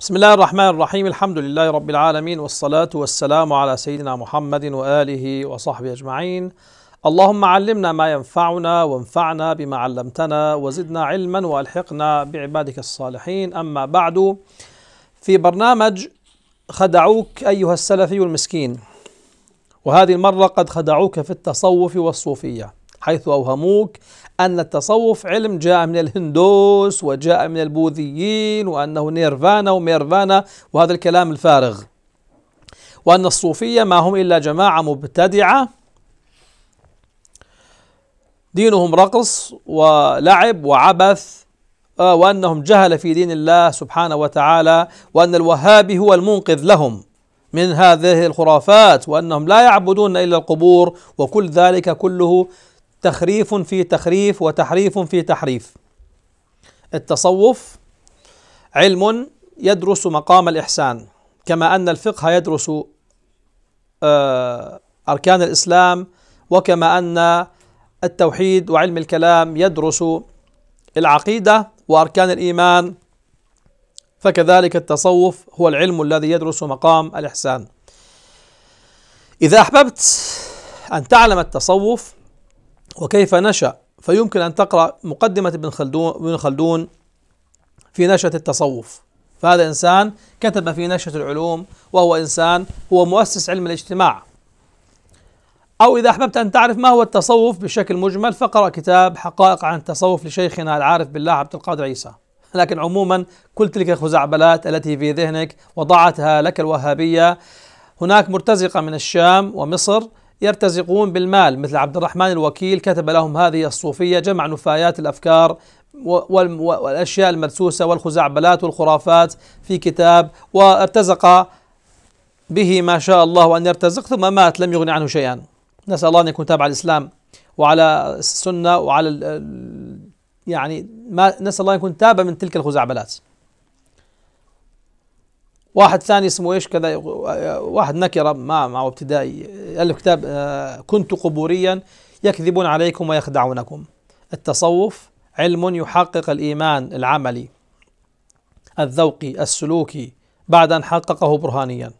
بسم الله الرحمن الرحيم الحمد لله رب العالمين والصلاة والسلام على سيدنا محمد وآله وصحبه أجمعين اللهم علمنا ما ينفعنا وانفعنا بما علمتنا وزدنا علما وألحقنا بعبادك الصالحين أما بعد في برنامج خدعوك أيها السلفي المسكين وهذه المرة قد خدعوك في التصوف والصوفية حيث أوهموك أن التصوف علم جاء من الهندوس وجاء من البوذيين وأنه نيرفانا وميرفانا وهذا الكلام الفارغ وأن الصوفية ما هم إلا جماعة مبتدعة دينهم رقص ولعب وعبث آه، وأنهم جهل في دين الله سبحانه وتعالى وأن الوهابي هو المنقذ لهم من هذه الخرافات وأنهم لا يعبدون إلا القبور وكل ذلك كله تخريف في تخريف وتحريف في تحريف التصوف علم يدرس مقام الإحسان كما أن الفقه يدرس آه، أركان الإسلام وكما أن التوحيد وعلم الكلام يدرس العقيدة وأركان الإيمان فكذلك التصوف هو العلم الذي يدرس مقام الإحسان إذا أحببت أن تعلم التصوف وكيف نشأ فيمكن أن تقرأ مقدمة ابن خلدون, ابن خلدون في نشأة التصوف فهذا إنسان كتب في نشأة العلوم وهو إنسان هو مؤسس علم الاجتماع أو إذا أحببت أن تعرف ما هو التصوف بشكل مجمل فقرأ كتاب حقائق عن التصوف لشيخنا العارف بالله عبد القادر عيسى لكن عموما كل تلك الخزعبلات التي في ذهنك وضعتها لك الوهابية هناك مرتزقة من الشام ومصر يرتزقون بالمال مثل عبد الرحمن الوكيل كتب لهم هذه الصوفية جمع نفايات الأفكار والأشياء المدسوسة والخزعبلات والخرافات في كتاب وارتزق به ما شاء الله أن يرتزق ثم مات لم يغني عنه شيئا نسأل الله أن يكون تابع الإسلام وعلى السنة وعلى يعني ما نسأل الله أن يكون تابع من تلك الخزعبلات واحد ثاني اسمه ايش كذا واحد نكره مع مع ابتدائي قال له كتاب آه، كنت قبوريا يكذبون عليكم ويخدعونكم التصوف علم يحقق الايمان العملي الذوقي السلوكي بعد ان حققه برهانيا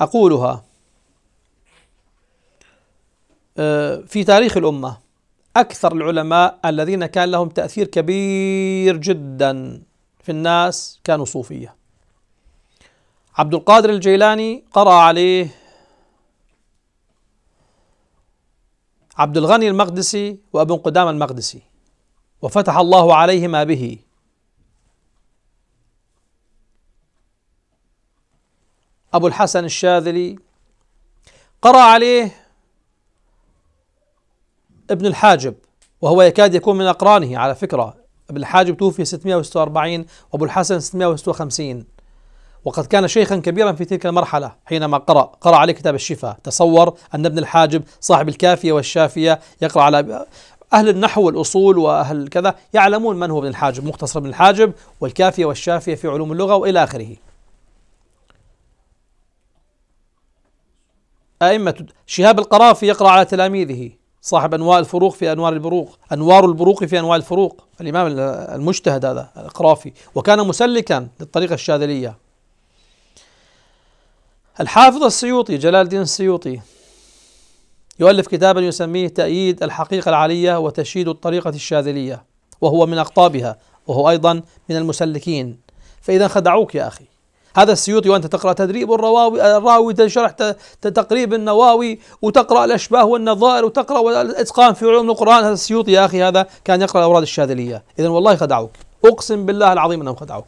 اقولها آه، في تاريخ الامه اكثر العلماء الذين كان لهم تاثير كبير جدا في الناس كانوا صوفية عبد القادر الجيلاني قرأ عليه عبد الغني المقدسي وابن قدام المقدسي وفتح الله عليهما به أبو الحسن الشاذلي قرأ عليه ابن الحاجب وهو يكاد يكون من أقرانه على فكرة ابن الحاجب توفي 646 وأبو الحسن 656 وقد كان شيخا كبيرا في تلك المرحلة حينما قرأ قرأ عليه كتاب الشفاء تصور أن ابن الحاجب صاحب الكافية والشافية يقرأ على أهل النحو والأصول وأهل كذا يعلمون من هو ابن الحاجب مختصر ابن الحاجب والكافية والشافية في علوم اللغة وإلى آخره أئمة شهاب القرافي يقرأ على تلاميذه صاحب انواع الفروق في انوار البروق انوار البروق في انواع الفروق الامام المجتهد هذا القرافي وكان مسلكا للطريقه الشاذليه الحافظ السيوطي جلال الدين السيوطي يؤلف كتابا يسميه تأييد الحقيقة العالية وتشييد الطريقة الشاذلية وهو من أقطابها وهو أيضا من المسلكين فإذا خدعوك يا أخي هذا السيوطي وانت تقرا تدريب الرواوي الراوي شرح تقريب النواوي وتقرا الاشباه والنظائر وتقرا الاتقان في علوم القران هذا السيوطي يا اخي هذا كان يقرا الاوراد الشاذليه اذا والله خدعوك اقسم بالله العظيم انهم خدعوك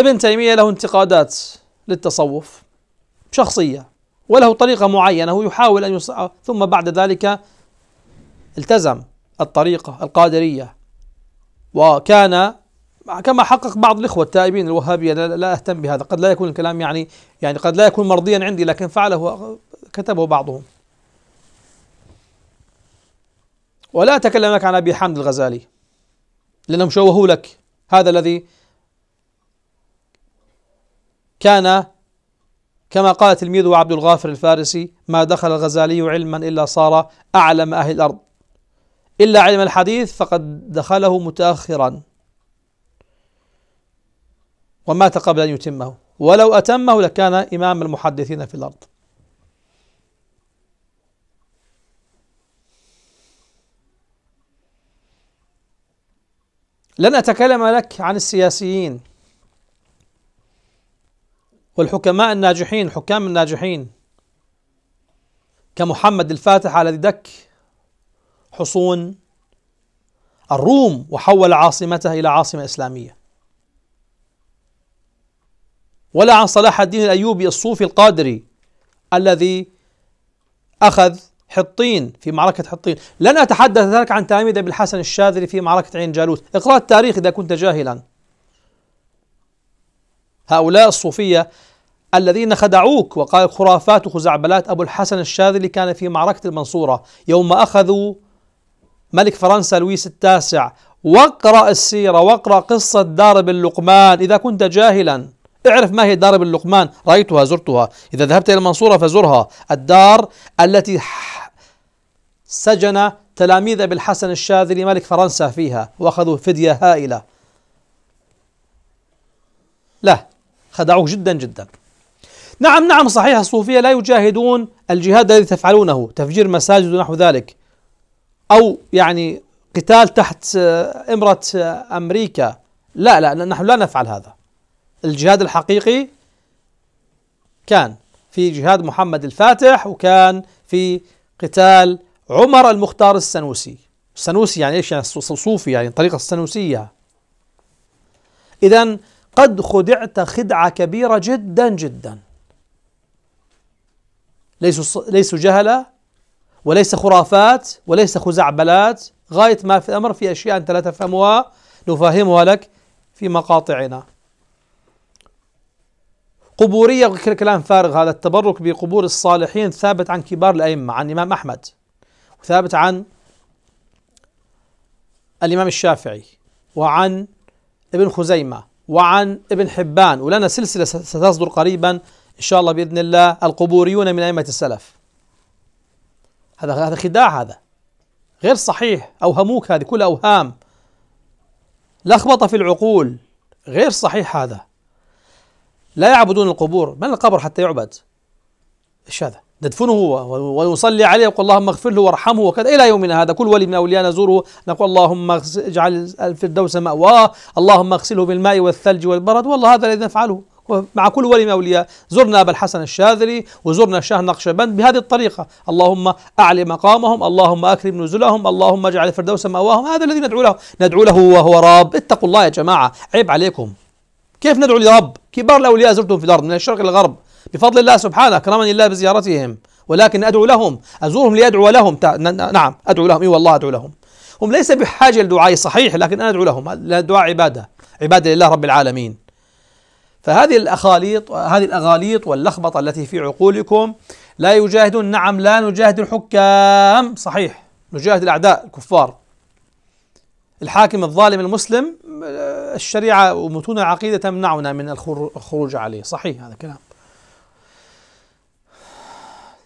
ابن تيميه له انتقادات للتصوف شخصيه وله طريقه معينه هو يحاول ان يصع ثم بعد ذلك التزم الطريقه القادريه وكان كما حقق بعض الاخوه التائبين الوهابيه لا, لا اهتم بهذا قد لا يكون الكلام يعني يعني قد لا يكون مرضيا عندي لكن فعله كتبه بعضهم ولا اتكلم لك عن ابي حامد الغزالي لانهم شوهوا لك هذا الذي كان كما قال تلميذه عبد الغافر الفارسي ما دخل الغزالي علما الا صار اعلم اهل الارض الا علم الحديث فقد دخله متاخرا ومات قبل أن يتمه ولو أتمه لكان إمام المحدثين في الأرض لن أتكلم لك عن السياسيين والحكماء الناجحين حكام الناجحين كمحمد الفاتح الذي دك حصون الروم وحول عاصمته إلى عاصمة إسلامية ولا عن صلاح الدين الأيوبي الصوفي القادري الذي أخذ حطين في معركة حطين لن أتحدث ذلك عن تلاميذ أبي الحسن الشاذلي في معركة عين جالوت اقرأ التاريخ إذا كنت جاهلا هؤلاء الصوفية الذين خدعوك وقال خرافات وخزعبلات أبو الحسن الشاذلي كان في معركة المنصورة يوم أخذوا ملك فرنسا لويس التاسع واقرأ السيرة واقرأ قصة دار بن لقمان إذا كنت جاهلا اعرف ما هي دار ابن لقمان رأيتها زرتها إذا ذهبت إلى المنصورة فزرها الدار التي سجن تلاميذ أبي الحسن الشاذلي ملك فرنسا فيها وأخذوا فدية هائلة لا خدعوه جدا جدا نعم نعم صحيح الصوفية لا يجاهدون الجهاد الذي تفعلونه تفجير مساجد ونحو ذلك أو يعني قتال تحت آه، إمرة آه، أمريكا لا لا نحن لا نفعل هذا الجهاد الحقيقي كان في جهاد محمد الفاتح وكان في قتال عمر المختار السنوسي السنوسي يعني ايش يعني صوفي يعني الطريقة السنوسية إذا قد خدعت خدعة كبيرة جدا جدا ليسوا ليسوا جهلة وليس خرافات وليس خزعبلات غاية ما في الأمر في أشياء أنت لا تفهمها نفهمها لك في مقاطعنا قبورية كلام فارغ هذا التبرك بقبور الصالحين ثابت عن كبار الأئمة عن الإمام أحمد وثابت عن الإمام الشافعي وعن ابن خزيمة وعن ابن حبان ولنا سلسلة ستصدر قريبا إن شاء الله بإذن الله القبوريون من أئمة السلف هذا هذا خداع هذا غير صحيح أوهموك هذه كلها أوهام لخبطة في العقول غير صحيح هذا لا يعبدون القبور من القبر حتى يعبد ايش هذا ندفنه ونصلي عليه ونقول اللهم اغفر له وارحمه وكذا الى يومنا هذا كل ولي من اولياء نزوره نقول اللهم اجعل الفردوس ماواه اللهم اغسله بالماء والثلج والبرد والله هذا الذي نفعله مع كل ولي من اولياء زرنا ابا الحسن الشاذلي وزرنا الشاه نقشبند بهذه الطريقه اللهم اعلي مقامهم اللهم اكرم نزلهم اللهم اجعل الفردوس ماواهم هذا الذي ندعو له ندعو له وهو راب اتقوا الله يا جماعه عيب عليكم كيف ندعو لرب كبار الأولياء زرتهم في الأرض من الشرق إلى الغرب بفضل الله سبحانه أكرمني الله بزيارتهم ولكن أدعو لهم أزورهم لأدعو لهم نعم أدعو لهم إي والله أدعو لهم هم ليس بحاجة لدعائي صحيح لكن أنا أدعو لهم الدعاء عبادة عبادة لله رب العالمين فهذه الأخاليط هذه الأغاليط واللخبطة التي في عقولكم لا يجاهدون نعم لا نجاهد الحكام صحيح نجاهد الأعداء الكفار الحاكم الظالم المسلم الشريعة ومتون العقيدة تمنعنا من الخروج عليه صحيح هذا كلام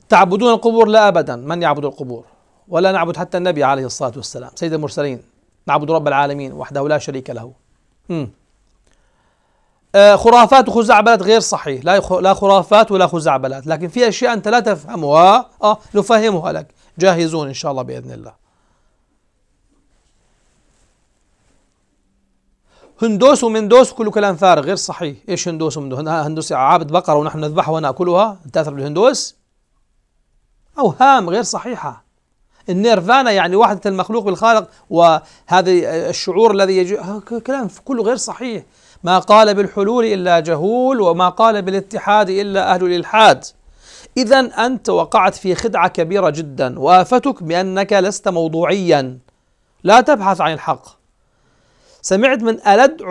تعبدون القبور لا أبدا من يعبد القبور ولا نعبد حتى النبي عليه الصلاة والسلام سيد المرسلين نعبد رب العالمين وحده لا شريك له م. آه، خرافات وخزعبلات غير صحيح لا لا خرافات ولا خزعبلات لكن في اشياء انت لا تفهمها اه نفهمها لك جاهزون ان شاء الله باذن الله هندوس ومندوس كله كلام فارغ غير صحيح ايش هندوس ومندوس هندوس عابد بقرة ونحن نذبحها وناكلها تأثر بالهندوس أوهام غير صحيحة النيرفانا يعني وحدة المخلوق بالخالق وهذا الشعور الذي يجي كلام كله غير صحيح ما قال بالحلول إلا جهول وما قال بالاتحاد إلا أهل الإلحاد إذا أنت وقعت في خدعة كبيرة جدا وآفتك بأنك لست موضوعيا لا تبحث عن الحق سمعت من ألد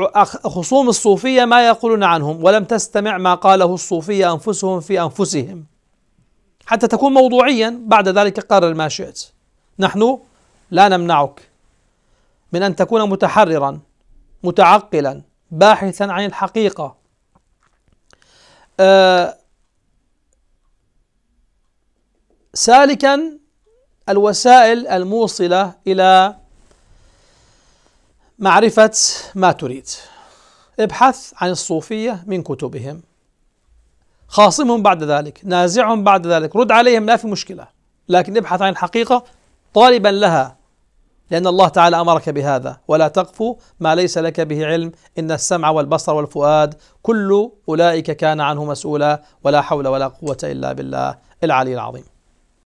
خصوم الصوفية ما يقولون عنهم ولم تستمع ما قاله الصوفية أنفسهم في أنفسهم حتى تكون موضوعيا بعد ذلك قرر ما شئت نحن لا نمنعك من أن تكون متحررا متعقلا باحثا عن الحقيقة أه سالكا الوسائل الموصلة إلى معرفة ما تريد ابحث عن الصوفية من كتبهم خاصمهم بعد ذلك نازعهم بعد ذلك رد عليهم لا في مشكلة لكن ابحث عن الحقيقة طالبا لها لأن الله تعالى أمرك بهذا ولا تقف ما ليس لك به علم إن السمع والبصر والفؤاد كل أولئك كان عنه مسؤولا ولا حول ولا قوة إلا بالله العلي العظيم